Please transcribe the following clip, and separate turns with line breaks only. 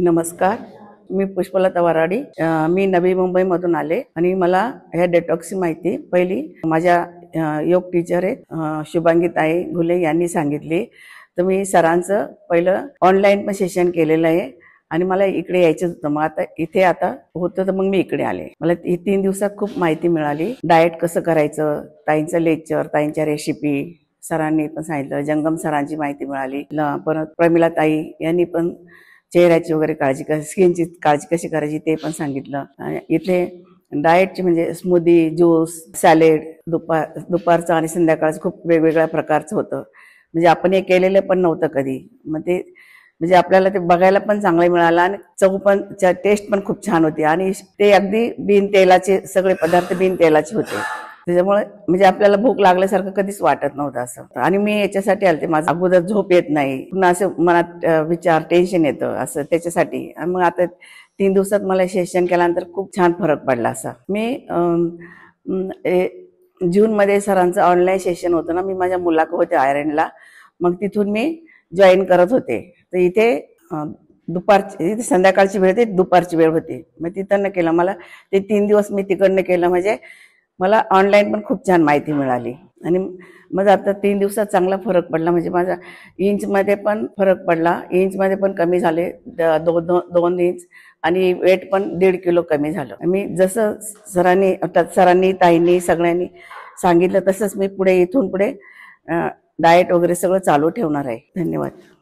नमस्कार मी पुष्पलता वराडी मी नवी मुंबईमधून आले आणि मला ह्या डेटॉक्सची माहिती पहिली माझ्या योग टीचर आहेत शुभांगी ताई घुले यांनी सांगितली तर मी सरांचं पहिलं ऑनलाईन पण सेशन केलेलं आहे आणि मला इकडे यायचंच होतं मग आता इथे आता होतं तर मग मी इकडे आले मला ही तीन दिवसात खूप माहिती मिळाली डाएट कसं करायचं ताईंचं लेक्चर ताईंच्या रेसिपी सरांनी पण सांगितलं जंगम सरांची माहिती मिळाली परत प्रमिला ताई यांनी पण चेहऱ्याची वगैरे काळजी कशी स्किनची काळजी कशी करायची ते पण सांगितलं इथे डाएटची म्हणजे स्मूदी ज्यूस सॅलेड दुपार दुपारचं आणि संध्याकाळचं खूप वेगवेगळ्या प्रकारचं होतं म्हणजे आपण हे केलेलं पण नव्हतं कधी मग ते म्हणजे आपल्याला ते बघायला पण चांगलं मिळालं आणि चव पण टेस्ट पण खूप छान होती आणि ते अगदी बिन तेलाचे सगळे पदार्थ बिन तेलाचे होते त्याच्यामुळे म्हणजे आपल्याला भूक लागल्यासारखं कधीच वाटत नव्हतं असं आणि मी याच्यासाठी आले माझं अगोदर झोप येत नाही पुन्हा असं मनात विचार टेन्शन येतं असं त्याच्यासाठी आणि मग आता तीन दिवसात मला सेशन केल्यानंतर खूप छान फरक पडला असा मी जूनमध्ये सरांचं ऑनलाईन सेशन होतं ना मी माझ्या मुलाकडे होते आयरनला मग तिथून मी जॉईन करत होते तर इथे दुपारची इथे संध्याकाळची वेळ होती दुपारची वेळ होती मग तिथं केलं मला ते तीन दिवस मी तिकडनं केलं म्हणजे मला ऑनलाईन पण खूप छान माहिती मिळाली आणि माझा आता तीन दिवसात चांगला फरक पडला म्हणजे माझा इंचमध्ये पण फरक पडला इंचमध्ये पण कमी झाले दो, दोन इंच आणि वेट पण दीड किलो कमी झालं मी जसं सरांनी सरांनी ताईंनी सगळ्यांनी सांगितलं तसंच मी पुढे इथून पुढे डाएट वगैरे सगळं चालू ठेवणार आहे धन्यवाद